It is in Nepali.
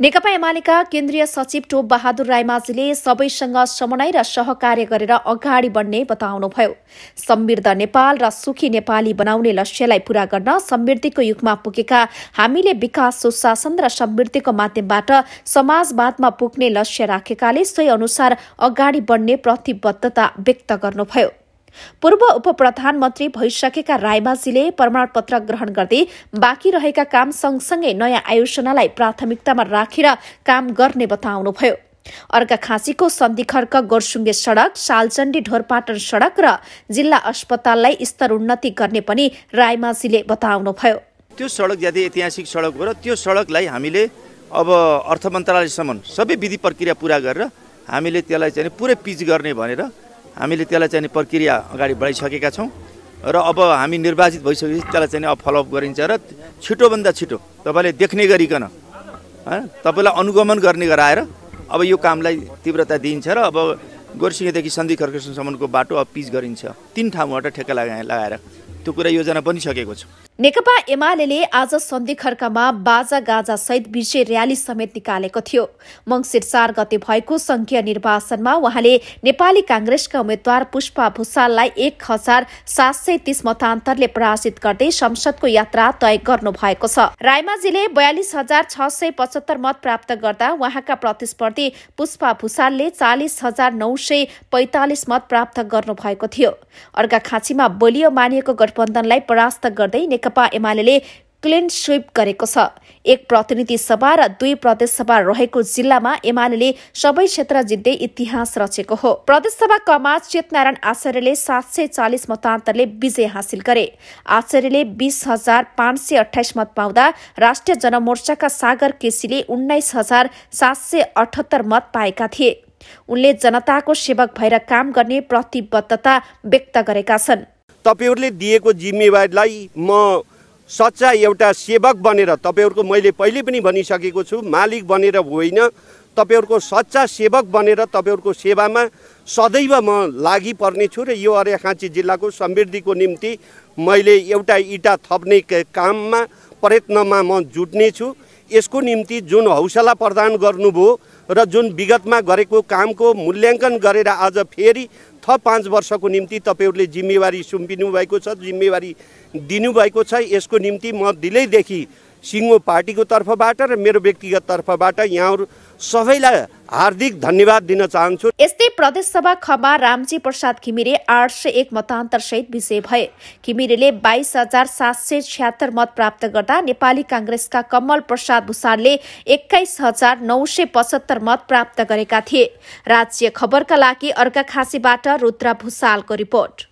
नेकपा एमालेका केन्द्रीय सचिव टोप बहादुर राईमाझीले सबैसँग समन्वय र सहकार्य गरेर अगाडि बढ्ने बताउनुभयो समृद्ध नेपाल र सुखी नेपाली बनाउने लक्ष्यलाई पूरा गर्न समृद्धिको युगमा पुगेका हामीले विकास सुशासन र समृद्धिको माध्यमबाट समाजवादमा पुग्ने लक्ष्य राखेकाले सोही अनुसार अगाडि बढ्ने प्रतिबद्धता व्यक्त गर्नुभयो पूर्व उप प्रधानमन्त्री भइसकेका रायमाझीले प्रमाणपत्र ग्रहण गर्दै बाँकी रहेका काम सँगसँगै नयाँ आयोजनालाई प्राथमिकतामा राखेर काम गर्ने बताउनुभयो अर्का खाँसीको सन्धिखर्क गोर्सुङ्गे सड़क सालचण्डी ढोरपाटन सड़क र जिल्ला अस्पताललाई स्तर उन्नति गर्ने पनि रायमाझीले बताउनुभयो त्यो सडक जाति ऐतिहासिक सडक हो र त्यो सडकलाई हामीले अब अर्थ मन्त्रालयसम्म सबै विधि प्रक्रिया पुरा गरेर हामीले त्यसलाई चाहिँ पुरै पिच गर्ने भनेर हामीले त्यसलाई चाहिँ प्रक्रिया अगाडि बढाइसकेका छौँ र अब हामी निर्वाचित भइसकेपछि त्यसलाई चाहिँ अब फलोअप गरिन्छ र छिटोभन्दा छिटो तपाईँले देख्ने गरिकन तपाईँलाई अनुगमन गर्ने गराएर अब यो कामलाई तीव्रता दिइन्छ र अब गोर्सिङदेखि सन्धि कर्केसनसम्मको बाटो अब पिच गरिन्छ तिन ठाउँबाट ठेक्का लगाए लगाएर त्यो कुरा योजना बनिसकेको छ नेकपा एमाले आज खर्कामा बाजा सहित विजय र्याली समेत निकालेको थियो मंगिर चार गते भएको संघीय निर्वाचनमा उहाँले नेपाली काँग्रेसका उम्मेद्वार पुष्पा भूषाललाई एक हजार सात सय तीस मतान्तरले पराजित गर्दै संसदको यात्रा तय गर्नु भएको छ रायमाझीले बयालिस हजार छ सय पचहत्तर मत प्राप्त गर्दा उहाँका प्रतिस्पर्धी पुष्पा भूषालले चालिस हजार नौ सय पैंतालिस मत प्राप्त गर्नुभएको भएको थियो अर्घाखाँचीमा बलियो मानिएको गठबन्धनलाई परास्त गर्दै नेकपा एमाले क्लिन स्वीप गरेको छ एक प्रतिनिधि सभा र दुई प्रदेश सभा रहेको जिल्लामा एमाले सबै क्षेत्र जित्दै इतिहास रचेको हो प्रदेशसभा कमा चेतनारायण आचार्यले सात सय चालिस मतान्तरले विजय हासिल गरे आचार्यले बीस हजार पाँच सय अठाइस मत पाउँदा राष्ट्रिय जनमोर्चाका सागर केसीले उन्नाइस हजार सात सय अठहत्तर मत पाएका थिए उनले जनताको सेवक भएर काम गर्ने प्रतिबद्धता व्यक्त गरेका छन् तपाईँहरूले दिएको जिम्मेवारीलाई म सच्चा एउटा सेवक बनेर तपाईँहरूको मैले पहिले पनि भनिसकेको छु मालिक बनेर होइन तपाईँहरूको सच्चा सेवक बनेर तपाईँहरूको सेवामा सदैव म लागि पर्नेछु र यो अर्याखाँची जिल्लाको समृद्धिको निम्ति मैले एउटा इँटा थप्ने काममा प्रयत्नमा म जुट्नेछु यसको निम्ति जुन हौसला प्रदान गर्नुभयो र जुन विगतमा गरेको कामको मूल्याङ्कन गरेर आज फेरि थप पाँच वर्षको निम्ति तपाईँहरूले जिम्मेवारी सुम्पिनु भएको छ जिम्मेवारी दिनुभएको छ यसको निम्ति म दिलैदेखि सिङ्गो पार्टीको तर्फबाट र मेरो व्यक्तिगत तर्फबाट यहाँहरू सबैलाई हार्दिक धन्यवाद दिन चाहन्छु यस्तै प्रदेशसभा खमा रामजी प्रसाद घिमिरे आठ सय एक मतान्तर सहित विजय भए घिमिरेले बाइस हजार सात सय छ्यात्तर मत प्राप्त गर्दा नेपाली काङ्ग्रेसका कमल प्रसाद भूषालले एक्काइस हजार नौ सय पचहत्तर मत प्राप्त गरेका थिए राज्य खबरका लागि अर्का खाँसीबाट रुद्र भूषालको रिपोर्ट